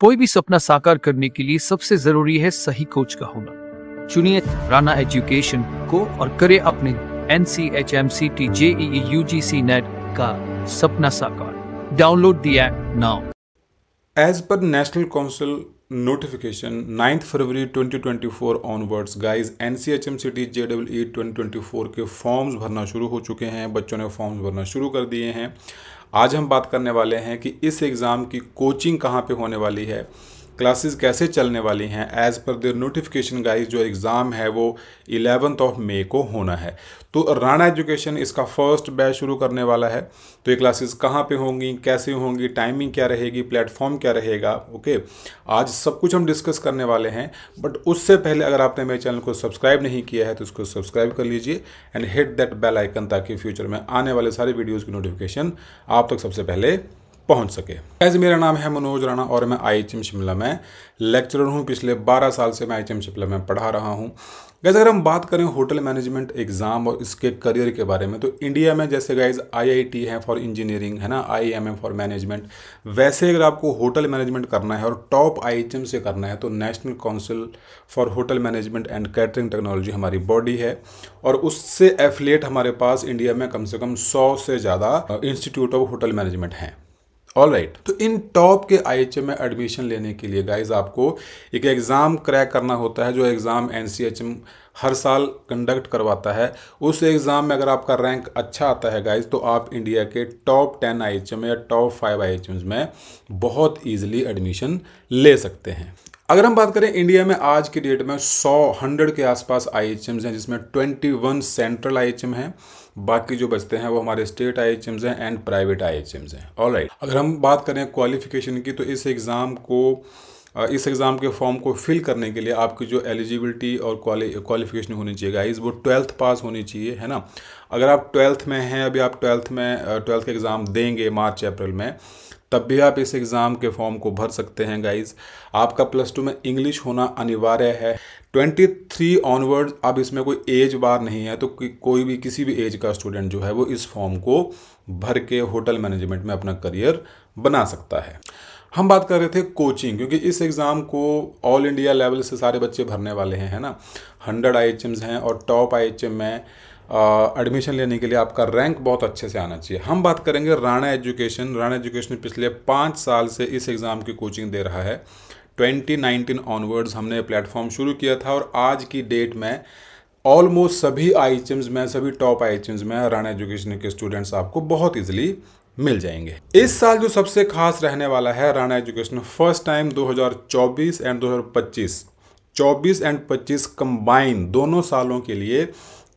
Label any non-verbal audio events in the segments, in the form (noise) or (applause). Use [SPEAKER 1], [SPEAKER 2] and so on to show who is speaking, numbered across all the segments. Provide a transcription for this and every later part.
[SPEAKER 1] कोई भी सपना साकार करने के लिए सबसे जरूरी है सही कोच का होना चुनिए राना एजुकेशन को और करे अपने N C H M C T J U G C NET का सपना साकार download the app now as per national council notification 9th February 2024 onwards guys N C H M C T J W E twenty twenty four के forms भरना शुरू हो चुके हैं बच्चों ने फॉर्म्स भरना शुरू कर दिए हैं आज हम बात करने वाले हैं कि इस एग्ज़ाम की कोचिंग कहाँ पे होने वाली है क्लासेस कैसे चलने वाली हैं as per their notification guys जो एग्ज़ाम है वो इलेवंथ ऑफ मे को होना है तो राणा एजुकेशन इसका फर्स्ट बैच शुरू करने वाला है तो ये क्लासेस कहाँ पे होंगी कैसे होंगी टाइमिंग क्या रहेगी प्लेटफॉर्म क्या रहेगा ओके आज सब कुछ हम डिस्कस करने वाले हैं बट उससे पहले अगर आपने मेरे चैनल को सब्सक्राइब नहीं किया है तो उसको सब्सक्राइब कर लीजिए and hit that bell icon ताकि फ्यूचर में आने वाले सारे वीडियोज़ की नोटिफिकेशन आप तक सबसे पहले पहुंच सके एज मेरा नाम है मनोज राणा और मैं आई एच शिमला में लेक्चरर हूं पिछले 12 साल से मैं आई एच शिमला में पढ़ा रहा हूं गैस अगर हम बात करें होटल मैनेजमेंट एग्ज़ाम और इसके करियर के बारे में तो इंडिया में जैसे गाइज आईआईटी है फॉर इंजीनियरिंग है ना आईएमएम फॉर मैनेजमेंट वैसे अगर आपको होटल मैनेजमेंट करना है और टॉप आईएचएम से करना है तो national council for hotel management and catering technology हमारी बॉडी है और उससे एफिलेट हमारे पास इंडिया में कम से कम सौ से ज़्यादा इंस्टीट्यूट ऑफ होटल मैनेजमेंट हैं ऑल राइट right. तो इन टॉप के आई में एडमिशन लेने के लिए गाइज आपको एक एग्ज़ाम क्रैक करना होता है जो एग्ज़ाम एन हर साल कंडक्ट करवाता है उस एग्ज़ाम में अगर आपका रैंक अच्छा आता है गाइज तो आप इंडिया के टॉप टेन आई या टॉप फाइव आई में बहुत ईजिली एडमिशन ले सकते हैं अगर हम बात करें इंडिया में आज की डेट में 100 100 के आसपास आई हैं जिसमें 21 सेंट्रल आई हैं बाकी जो बचते हैं वो हमारे स्टेट आई एच एम्स हैं and private I H Ms हैं ऑल राइट अगर हम बात करें क्वालिफिकेशन की तो इस एग्ज़ाम को इस एग्ज़ाम के फॉर्म को फिल करने के लिए आपकी जो एलिजिबिलिटी और क्वालिफिकेशन होनी चाहिए गाइस वो ट्वेल्थ पास होनी चाहिए है ना अगर आप ट्वेल्थ में हैं अभी आप ट्वेल्थ में ट्वेल्थ का एग्ज़ाम देंगे मार्च अप्रैल में तब भी आप इस एग्ज़ाम के फॉर्म को भर सकते हैं गाइज आपका प्लस टू में इंग्लिश होना अनिवार्य है 23 ऑनवर्ड अब इसमें कोई एज बार नहीं है तो कोई भी किसी भी एज का स्टूडेंट जो है वो इस फॉर्म को भर के होटल मैनेजमेंट में अपना करियर बना सकता है हम बात कर रहे थे कोचिंग क्योंकि इस एग्ज़ाम को ऑल इंडिया लेवल से सारे बच्चे भरने वाले हैं है ना हंड्रेड आई हैं और टॉप आई में एडमिशन लेने के लिए आपका रैंक बहुत अच्छे से आना चाहिए हम बात करेंगे राणा एजुकेशन राणा एजुकेशन पिछले पाँच साल से इस एग्ज़ाम की कोचिंग दे रहा है 2019 ऑनवर्ड्स हमने प्लेटफॉर्म शुरू किया था और आज की डेट में ऑलमोस्ट सभी आई में सभी टॉप आई में राणा एजुकेशन के स्टूडेंट्स आपको बहुत ईजिली मिल जाएंगे इस साल जो सबसे खास रहने वाला है Rana education first time 2024 and 2025 24 and 25 combine दोनों सालों के लिए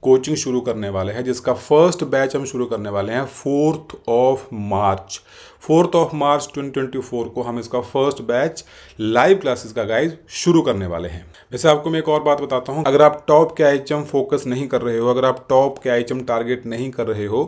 [SPEAKER 1] कोचिंग शुरू करने वाले हैं जिसका फर्स्ट बैच हम शुरू करने वाले हैं fourth of March fourth of March 2024 को हम इसका फर्स्ट बैच लाइव क्लासेस का गाइड शुरू करने वाले हैं वैसे आपको मैं एक और बात बताता हूँ अगर आप टॉप के आई फोकस नहीं कर रहे हो अगर आप टॉप के आई टारगेट नहीं कर रहे हो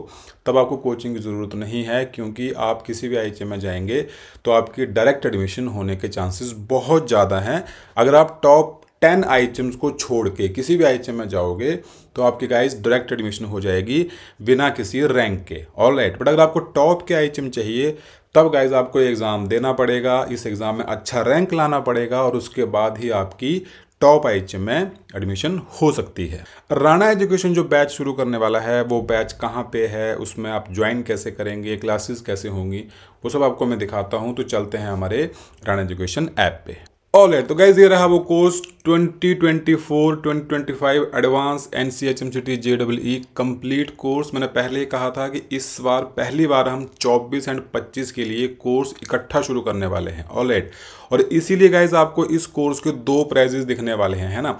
[SPEAKER 1] तब आपको कोचिंग की ज़रूरत नहीं है क्योंकि आप किसी भी आई में जाएंगे तो आपकी डायरेक्ट एडमिशन होने के चांसेस बहुत ज़्यादा हैं अगर आप टॉप टेन आइटम्स को छोड़ के किसी भी आइटम में जाओगे तो आपकी गाइस डायरेक्ट एडमिशन हो जाएगी बिना किसी रैंक के ऑल राइट बट अगर आपको टॉप के आइटम चाहिए तब गाइज आपको एग्ज़ाम देना पड़ेगा इस एग्ज़ाम में अच्छा रैंक लाना पड़ेगा और उसके बाद ही आपकी टॉप आई में एडमिशन हो सकती है राणा एजुकेशन जो बैच शुरू करने वाला है वो बैच कहाँ पे है उसमें आप ज्वाइन कैसे करेंगे क्लासेस कैसे होंगी वो सब आपको मैं दिखाता हूँ तो चलते हैं हमारे राणा एजुकेशन ऐप पे ऑल एट तो गाइज ये रहा वो course 2024 2025 advance N C H M C T J W E complete course मैंने पहले ही कहा था कि इस बार पहली बार हम 24 एंड 25 के लिए कोर्स इकट्ठा शुरू करने वाले हैं ऑल एट और इसीलिए गाइज आपको इस कोर्स के दो प्राइजेस दिखने वाले हैं है ना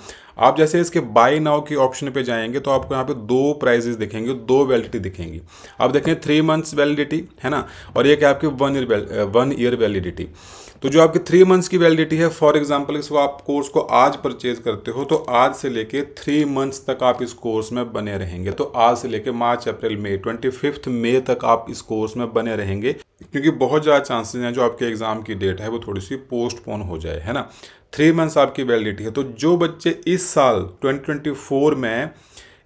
[SPEAKER 1] आप जैसे इसके बाय नाउ के ऑप्शन पे जाएंगे तो आपको यहाँ पे दो प्राइजेस दिखेंगे दो वैलिडिटी दिखेंगी आप देखें थ्री मंथ्स वैलिडिटी है ना और एक है आपकी one year one year validity तो जो आपकी थ्री मंथ्स की वैलिडिटी है फॉर एग्जाम्पल इसको आप कोर्स को आज परचेज करते हो तो आज से लेके थ्री मंथ्स तक आप इस कोर्स में बने रहेंगे तो आज से लेके मार्च अप्रैल मई ट्वेंटी फिफ्थ मई तक आप इस कोर्स में बने रहेंगे क्योंकि बहुत ज़्यादा चांसेस हैं जो आपके एग्ज़ाम की डेट है वो थोड़ी सी पोस्टपोन हो जाए है ना थ्री मंथ्स आपकी वैलिडिटी है तो जो बच्चे इस साल ट्वेंटी में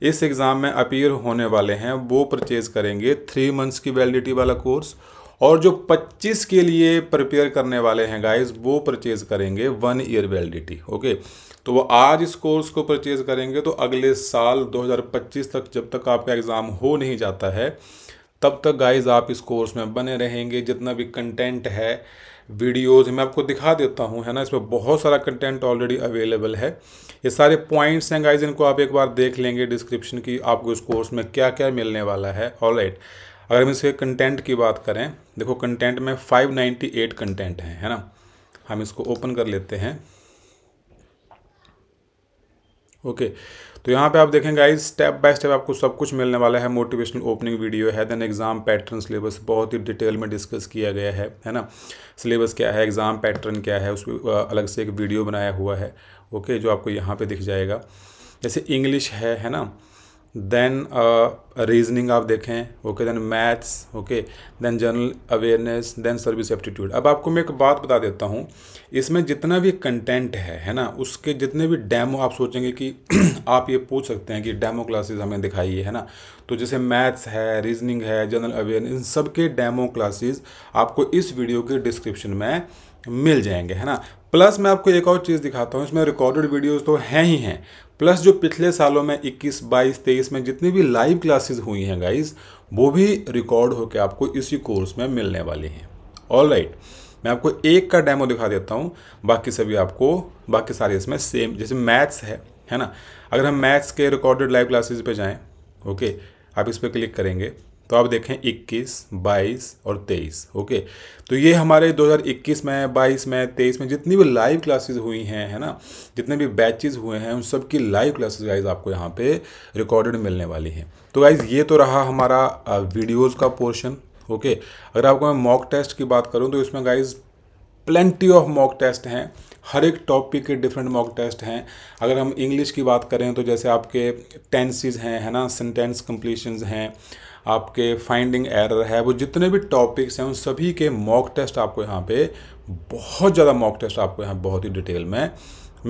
[SPEAKER 1] इस एग्ज़ाम में अपीयर होने वाले हैं वो परचेज़ करेंगे थ्री मंथ्स की वैलिडिटी वाला कोर्स और जो 25 के लिए प्रिपेयर करने वाले हैं गाइस वो परचेज करेंगे वन ईयर वैलिडिटी ओके तो वो आज इस कोर्स को परचेज करेंगे तो अगले साल 2025 तक जब तक आपका एग्ज़ाम हो नहीं जाता है तब तक गाइज आप इस कोर्स में बने रहेंगे जितना भी कंटेंट है वीडियोज़ मैं आपको दिखा देता हूँ है ना इसमें बहुत सारा कंटेंट ऑलरेडी अवेलेबल है ये सारे पॉइंट्स हैं गाइज इनको आप एक बार देख लेंगे डिस्क्रिप्शन की आपको इस कोर्स में क्या क्या मिलने वाला है ऑल राइट right. अगर हम इसके कंटेंट की बात करें देखो कंटेंट में 598 कंटेंट हैं है ना हम इसको ओपन कर लेते हैं ओके तो यहाँ पे आप देखेंगे आई स्टेप बाय स्टेप आपको सब कुछ मिलने वाला है मोटिवेशनल ओपनिंग वीडियो है देन एग्जाम पैटर्न सिलेबस बहुत ही डिटेल में डिस्कस किया गया है है ना सिलेबस क्या है एग्ज़ाम पैटर्न क्या है उस अलग से एक वीडियो बनाया हुआ है ओके जो आपको यहाँ पर दिख जाएगा जैसे इंग्लिश है है ना देन रीजनिंग uh, आप देखें okay then maths okay then general awareness then service aptitude अब आपको मैं एक बात बता देता हूँ इसमें जितना भी कंटेंट है है ना उसके जितने भी डैमो आप सोचेंगे कि (clears throat) आप ये पूछ सकते हैं कि डैमो क्लासेस हमें दिखाइए है ना तो जैसे मैथ्स है रीजनिंग है जनरल अवेयरनेस इन सब के डैमो क्लासेज आपको इस वीडियो के डिस्क्रिप्शन में मिल जाएंगे है ना प्लस मैं आपको एक और चीज़ दिखाता हूँ इसमें रिकॉर्डेड वीडियोस तो हैं ही हैं प्लस जो पिछले सालों में 21, 22, 23 में जितनी भी लाइव क्लासेस हुई हैं गाइज वो भी रिकॉर्ड होकर आपको इसी कोर्स में मिलने वाली हैं ऑल राइट मैं आपको एक का डेमो दिखा देता हूँ बाकी सभी आपको बाकी सारे इसमें सेम जैसे मैथ्स है है ना अगर हम मैथ्स के रिकॉर्डेड लाइव क्लासेज पर जाएँ ओके आप इस पर क्लिक करेंगे तो आप देखें 21, 22 और 23 ओके तो ये हमारे 2021 में 22 में 23 में जितनी भी लाइव क्लासेस हुई हैं है ना जितने भी बैचेस हुए हैं उन सब की लाइव क्लासेस गाइज आपको यहाँ पे रिकॉर्डेड मिलने वाली हैं तो गाइज ये तो रहा हमारा वीडियोस का पोर्शन ओके अगर आपको मैं मॉक टेस्ट की बात करूँ तो इसमें guys plenty of mock test हैं हर एक टॉपिक के डिफरेंट मॉक टेस्ट हैं अगर हम इंग्लिश की बात करें तो जैसे आपके टेंसेज हैं है ना सेंटेंस कंप्लीशंस हैं आपके फाइंडिंग एरर है वो जितने भी टॉपिक्स हैं उन सभी के मॉक टेस्ट आपको यहाँ पे बहुत ज़्यादा मॉक टेस्ट आपको यहाँ बहुत ही डिटेल में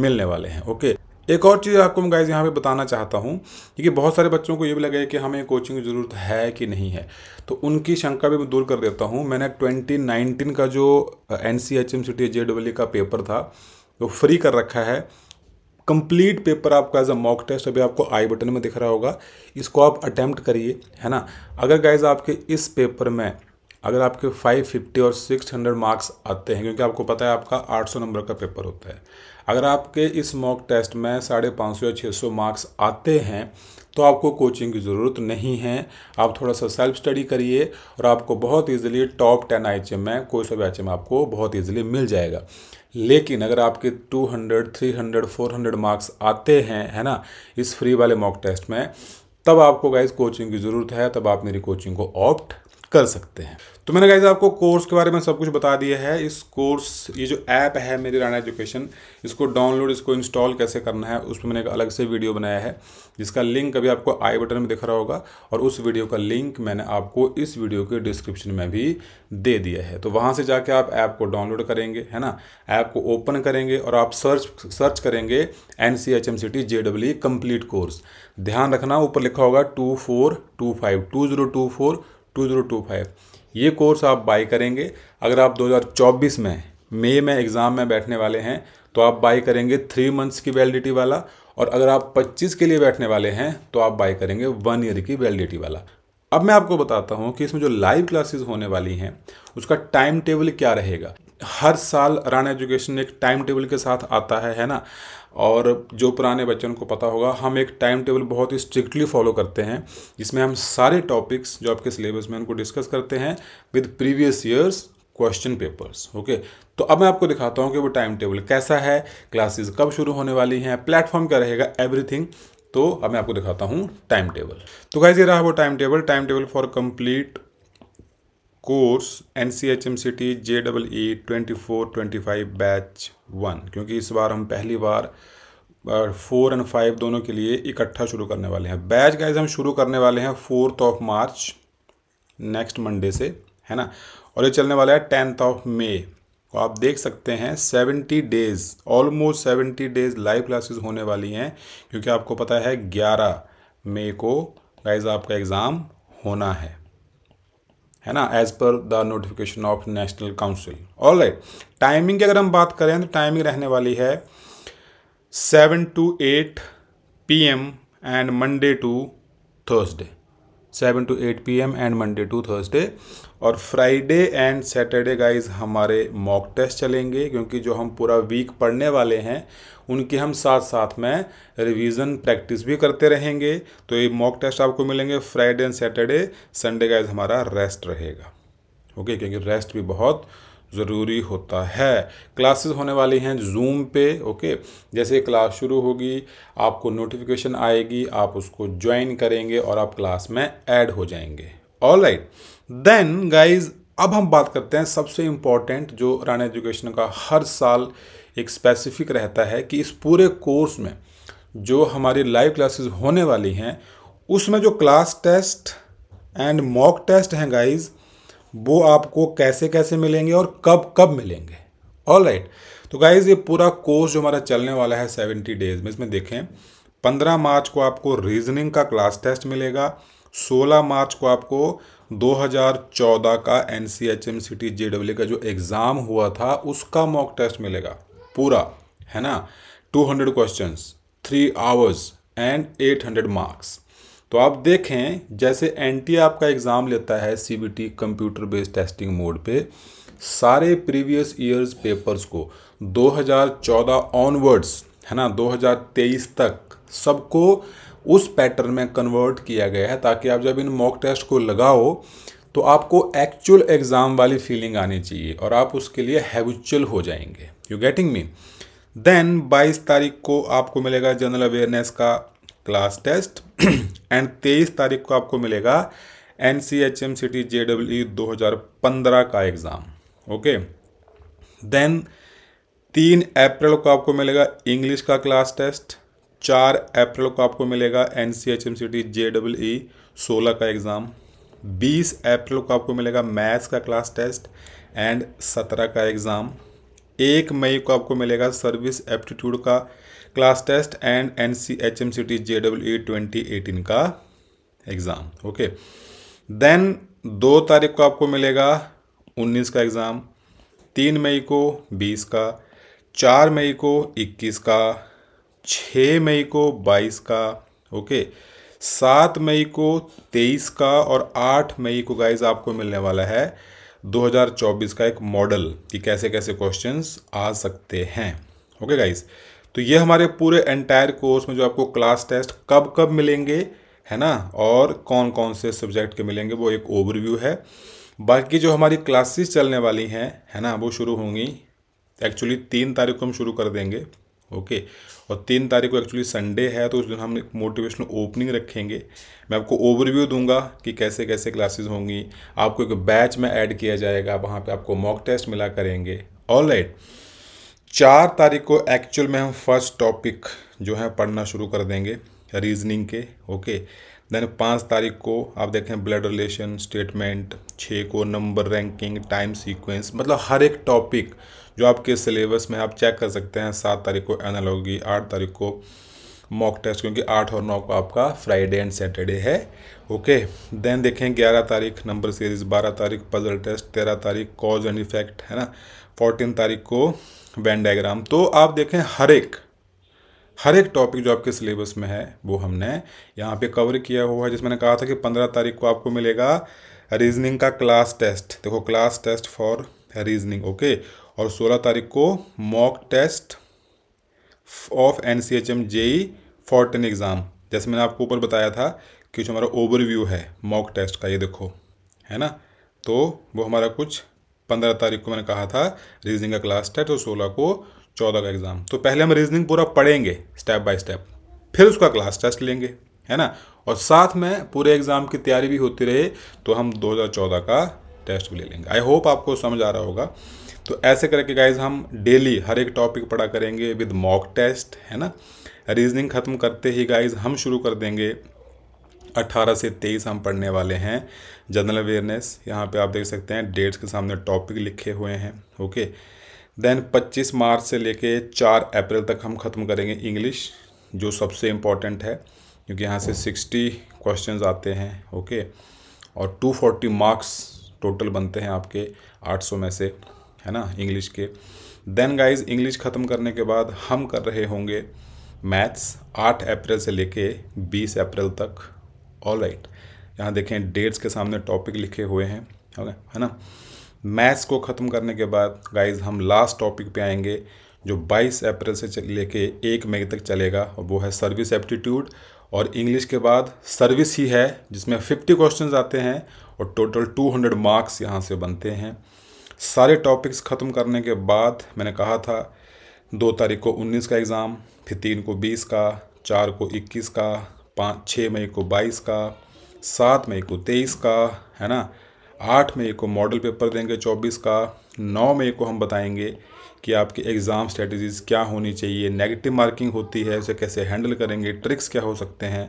[SPEAKER 1] मिलने वाले हैं ओके एक और चीज़ आपको मैं गाइज यहाँ पे बताना चाहता हूँ क्योंकि बहुत सारे बच्चों को ये भी लगे कि हमें कोचिंग की ज़रूरत है कि नहीं है तो उनकी शंका भी मैं दूर कर देता हूँ मैंने 2019 का जो N C H M C T J W का पेपर था वो फ्री कर रखा है कंप्लीट पेपर आपका एज अ मॉक टेस्ट अभी आपको आई बटन में दिख रहा होगा इसको आप अटैम्प्ट करिए है ना अगर गाइज आपके इस पेपर में अगर आपके 550 और 600 मार्क्स आते हैं क्योंकि आपको पता है आपका 800 नंबर का पेपर होता है अगर आपके इस मॉक टेस्ट में साढ़े पाँच सौ या छः सौ मार्क्स आते हैं तो आपको कोचिंग की ज़रूरत नहीं है आप थोड़ा सा सेल्फ स्टडी करिए और आपको बहुत ईजिली टॉप टेन आई में कोई सा भी आपको बहुत ईजिली मिल जाएगा लेकिन अगर आपके 200, 300, 400 मार्क्स आते हैं है ना इस फ्री वाले मॉक टेस्ट में तब आपको गाइज कोचिंग की ज़रूरत है तब आप मेरी कोचिंग को ऑप्ट कर सकते हैं तो मैंने कहा आपको कोर्स के बारे में सब कुछ बता दिया है इस कोर्स ये जो ऐप है मेरी राणा एजुकेशन इसको डाउनलोड इसको इंस्टॉल कैसे करना है उस पर मैंने एक अलग से वीडियो बनाया है जिसका लिंक अभी आपको आई बटन में दिख रहा होगा और उस वीडियो का लिंक मैंने आपको इस वीडियो के डिस्क्रिप्शन में भी दे दिया है तो वहाँ से जाके आप ऐप को डाउनलोड करेंगे है ना ऐप को ओपन करेंगे और आप सर्च सर्च करेंगे N C H M C T J W complete course ध्यान रखना ऊपर लिखा होगा two four two five two zero two four two zero two five ये कोर्स आप बाई करेंगे अगर आप 2024 में मई में एग्ज़ाम में बैठने वाले हैं तो आप बाई करेंगे थ्री मंथ्स की वैलिडिटी वाला और अगर आप 25 के लिए बैठने वाले हैं तो आप बाई करेंगे वन ईयर की वैलिडिटी वाला अब मैं आपको बताता हूँ कि इसमें जो लाइव क्लासेस होने वाली हैं उसका टाइम टेबल क्या रहेगा हर साल राणा एजुकेशन एक टाइम टेबल के साथ आता है है ना और जो पुराने बच्चों को पता होगा हम एक टाइम टेबल बहुत ही स्ट्रिक्टली फॉलो करते हैं जिसमें हम सारे टॉपिक्स जो आपके सिलेबस में उनको डिस्कस करते हैं with previous years question papers okay तो अब मैं आपको दिखाता हूँ कि वो टाइम टेबल कैसा है क्लासेस कब शुरू होने वाली हैं प्लेटफॉर्म क्या रहेगा एवरीथिंग तो अब मैं आपको दिखाता हूँ टाइम टेबल तो कैसे रहा वो time table time table for complete course N C H M C T J double E twenty four twenty five batch one क्योंकि इस बार हम पहली बार फोर एंड फाइव दोनों के लिए इकट्ठा शुरू करने वाले हैं बैच गाइज हम शुरू करने वाले हैं fourth of March next Monday से है ना और ये चलने वाला है टेंथ ऑफ मे और आप देख सकते हैं seventy days almost seventy days live classes होने वाली हैं क्योंकि आपको पता है ग्यारह मे को गाइज आपका एग्ज़ाम होना है है ना as per the notification of national council all right timing की अगर हम बात करें तो टाइमिंग रहने वाली है seven to eight P M and Monday to Thursday seven to eight P M and Monday to Thursday और फ्राइडे एंड सैटरडे गाइज हमारे मॉक टेस्ट चलेंगे क्योंकि जो हम पूरा वीक पढ़ने वाले हैं उनके हम साथ साथ में रिवीजन प्रैक्टिस भी करते रहेंगे तो ये मॉक टेस्ट आपको मिलेंगे Friday and Saturday Sunday guys हमारा रेस्ट रहेगा ओके क्योंकि रेस्ट भी बहुत ज़रूरी होता है क्लासेस होने वाली हैं जूम पे ओके जैसे क्लास शुरू होगी आपको नोटिफिकेशन आएगी आप उसको ज्वाइन करेंगे और आप क्लास में ऐड हो जाएंगे ऑल राइट देन गाइज अब हम बात करते हैं सबसे इम्पॉर्टेंट जो राना एजुकेशन का हर साल एक स्पेसिफिक रहता है कि इस पूरे कोर्स में जो हमारी लाइव क्लासेस होने वाली हैं उसमें जो class test and mock test हैं गाइज वो आपको कैसे कैसे मिलेंगे और कब कब मिलेंगे ऑल राइट तो गाइज़ ये पूरा कोर्स जो हमारा चलने वाला है सेवेंटी डेज में इसमें देखें पंद्रह मार्च को आपको रीजनिंग का क्लास टेस्ट मिलेगा सोलह मार्च को आपको 2014 का N C H M C T J W का जो एग्ज़ाम हुआ था उसका मॉक टेस्ट मिलेगा पूरा है ना 200 questions three hours and 800 marks तो आप देखें जैसे एन आपका एग्ज़ाम लेता है टी कंप्यूटर बेस्ड टेस्टिंग मोड पे सारे प्रीवियस ईयर्स पेपर्स को 2014 ऑनवर्ड्स है ना 2023 तक सबको उस पैटर्न में कन्वर्ट किया गया है ताकि आप जब इन मॉक टेस्ट को लगाओ तो आपको एक्चुअल एग्ज़ाम वाली फीलिंग आनी चाहिए और आप उसके लिए हैबिचुअल हो जाएंगे यू गेटिंग मी देन 22 तारीख को आपको मिलेगा जनरल अवेयरनेस का क्लास टेस्ट एंड तेईस तारीख को आपको मिलेगा N C H M C T J W दो हज़ार पंद्रह का एग्ज़ाम ओके देन तीन अप्रैल को आपको मिलेगा इंग्लिश का क्लास टेस्ट चार अप्रैल को आपको मिलेगा N C H M C T J W E सोलह का एग्ज़ाम बीस अप्रैल को आपको मिलेगा मैथ्स का क्लास टेस्ट एंड सत्रह का एग्ज़ाम एक मई को आपको मिलेगा सर्विस एप्टीट्यूड का class test and N C H M C T J W E twenty eighteen का एग्ज़ाम ओके देन दो तारीख को आपको मिलेगा उन्नीस का एग्ज़ाम तीन मई को बीस का चार मई को इक्कीस का छः मई को बाईस का ओके सात मई को तेईस का और आठ मई को गाइज आपको मिलने वाला है 2024 का एक मॉडल कि कैसे कैसे क्वेश्चंस आ सकते हैं ओके गाइज तो ये हमारे पूरे एंटायर कोर्स में जो आपको क्लास टेस्ट कब कब मिलेंगे है ना और कौन कौन से सब्जेक्ट के मिलेंगे वो एक ओवरव्यू है बाकी जो हमारी क्लासेस चलने वाली हैं है ना वो शुरू होंगी एक्चुअली तीन तारीख को हम शुरू कर देंगे ओके और तीन तारीख को एक्चुअली संडे है तो उस दिन हम एक मोटिवेशनल ओपनिंग रखेंगे मैं आपको ओवरव्यू दूंगा कि कैसे कैसे क्लासेस होंगी आपको एक बैच में ऐड किया जाएगा वहाँ पे आपको मॉक टेस्ट मिला करेंगे ऑल राइट right. चार तारीख को एक्चुअल में हम फर्स्ट टॉपिक जो है पढ़ना शुरू कर देंगे रीजनिंग के ओके देन पाँच तारीख को आप देखें ब्लड रिलेशन स्टेटमेंट छः को नंबर रैंकिंग टाइम सीक्वेंस मतलब हर एक टॉपिक जो आपके सिलेबस में आप चेक कर सकते हैं सात तारीख को एनालॉगी आठ तारीख को मॉक टेस्ट क्योंकि आठ और नौ को आपका फ्राइडे एंड सैटरडे है ओके देन देखें ग्यारह तारीख नंबर सीरीज बारह तारीख पजल टेस्ट तेरह तारीख कॉज एंड इफेक्ट है ना फोर्टीन तारीख को वैन डायग्राम तो आप देखें हर एक हर एक टॉपिक जो आपके सिलेबस में है वो हमने यहाँ पे कवर किया हुआ है जिसमें मैंने कहा था कि पंद्रह तारीख को आपको मिलेगा रीजनिंग का क्लास टेस्ट देखो class test for reasoning okay और सोलह तारीख को mock test of N C H M JE ten exam जैसे मैंने आपको ऊपर बताया था कि जो हमारा ओवरव्यू है मॉक टेस्ट का ये देखो है ना तो वो हमारा कुछ पंद्रह तारीख को मैंने कहा था रीजनिंग का क्लास स्टार्ट और सोलह को चौदह का एग्ज़ाम तो पहले हम रीजनिंग पूरा पढ़ेंगे स्टेप बाय स्टेप फिर उसका क्लास टेस्ट लेंगे है ना और साथ में पूरे एग्ज़ाम की तैयारी भी होती रहे तो हम 2014 का टेस्ट भी ले लेंगे आई होप आपको समझ आ रहा होगा तो ऐसे करके गाइज हम डेली हर एक टॉपिक पढ़ा करेंगे विद मॉक टेस्ट है ना रीजनिंग ख़त्म करते ही गाइज हम शुरू कर देंगे 18 से 23 हम पढ़ने वाले हैं जनरल अवेयरनेस यहाँ पे आप देख सकते हैं डेट्स के सामने टॉपिक लिखे हुए हैं ओके देन 25 मार्च से लेके 4 अप्रैल तक हम ख़त्म करेंगे इंग्लिश जो सबसे इम्पॉर्टेंट है क्योंकि यहाँ से 60 क्वेश्चंस आते हैं ओके और 240 मार्क्स टोटल बनते हैं आपके 800 में से है ना इंग्लिश के देन गाइज इंग्लिश ख़त्म करने के बाद हम कर रहे होंगे मैथ्स 8 अप्रैल से लेके 20 अप्रैल तक ऑल राइट यहाँ देखें डेट्स के सामने टॉपिक लिखे हुए हैं ओके है ना मैथ्स को ख़त्म करने के बाद गाइज हम लास्ट टॉपिक पे आएंगे जो 22 अप्रैल से लेके एक मई तक चलेगा और वो है सर्विस एप्टीट्यूड और इंग्लिश के बाद सर्विस ही है जिसमें 50 क्वेश्चंस आते हैं और टोटल 200 मार्क्स यहाँ से बनते हैं सारे टॉपिक्स ख़त्म करने के बाद मैंने कहा था दो तारीख को 19 का एग्ज़ाम फिर तीन को 20 का चार को 21 का पाँच छः मई को बाईस का सात मई को तेईस का है ना आठ मई को मॉडल पेपर देंगे चौबीस का नौ मई को हम बताएंगे कि आपके एग्ज़ाम स्ट्रेटजीज़ क्या होनी चाहिए नेगेटिव मार्किंग होती है उसे कैसे हैंडल करेंगे ट्रिक्स क्या हो सकते हैं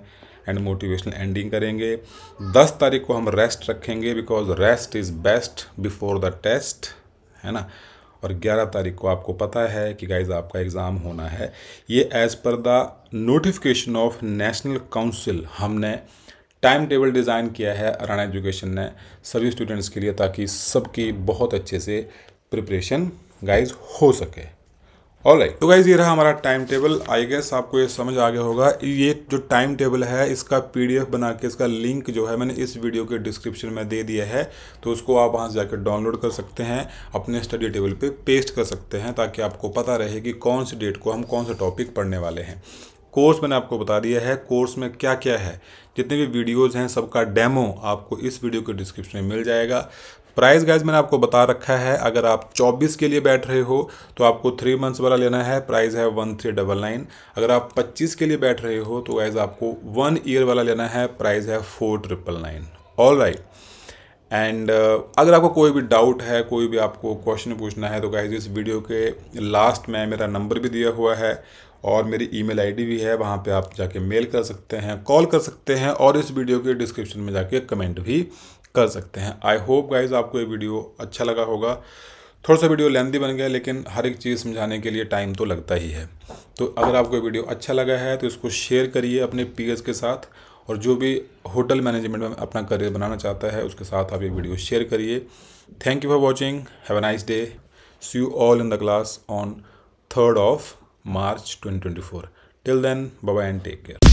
[SPEAKER 1] एंड मोटिवेशनल एंडिंग करेंगे दस तारीख को हम रेस्ट रखेंगे because rest is best before the test है ना और 11 तारीख को आपको पता है कि गाइज आपका एग्ज़ाम होना है ये as per the notification of national council हमने टाइम टेबल डिज़ाइन किया है अराना एजुकेशन ने सभी स्टूडेंट्स के लिए ताकि सबकी बहुत अच्छे से प्रिपरेशन गाइज हो सके ऑल राइट तो गाइज ये रहा हमारा टाइम टेबल आई गेस आपको ये समझ आ गया होगा ये जो टाइम टेबल है इसका पीडीएफ बना के इसका लिंक जो है मैंने इस वीडियो के डिस्क्रिप्शन में दे दिया है तो उसको आप वहाँ से जाकर डाउनलोड कर सकते हैं अपने स्टडी टेबल पे पेस्ट कर सकते हैं ताकि आपको पता रहे कि कौन सी डेट को हम कौन सा टॉपिक पढ़ने वाले हैं कोर्स मैंने आपको बता दिया है कोर्स में क्या क्या है जितने भी वीडियोज़ हैं सबका डेमो आपको इस वीडियो के डिस्क्रिप्शन में मिल जाएगा प्राइस गाइज मैंने आपको बता रखा है अगर आप 24 के लिए बैठ रहे हो तो आपको थ्री मंथ्स वाला लेना है प्राइस है वन थ्री डबल नाइन अगर आप 25 के लिए बैठ रहे हो तो गाइज आपको वन ईयर वाला लेना है प्राइस है four triple nine all right and अगर आपको कोई भी डाउट है कोई भी आपको क्वेश्चन पूछना है तो गाइज इस वीडियो के लास्ट में मेरा नंबर भी दिया हुआ है और मेरी ईमेल आईडी भी है वहाँ पे आप जाके मेल कर सकते हैं कॉल कर सकते हैं और इस वीडियो के डिस्क्रिप्शन में जाके कमेंट भी कर सकते हैं आई होप गाइज आपको ये वीडियो अच्छा लगा होगा थोड़ा सा वीडियो लेंदी बन गया लेकिन हर एक चीज़ समझाने के लिए टाइम तो लगता ही है तो अगर आपको ये वीडियो अच्छा लगा है तो इसको शेयर करिए अपने पीएस के साथ और जो भी होटल मैनेजमेंट में अपना करियर बनाना चाहता है उसके साथ आप ये वीडियो शेयर करिए thank you for watching have a nice day see you all in the class on third of March four till then बाबा एंड टेक केयर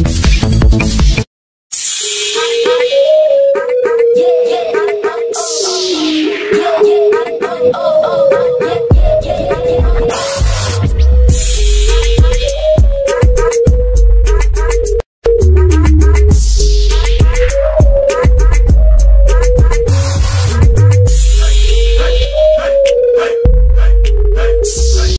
[SPEAKER 1] ハハハハ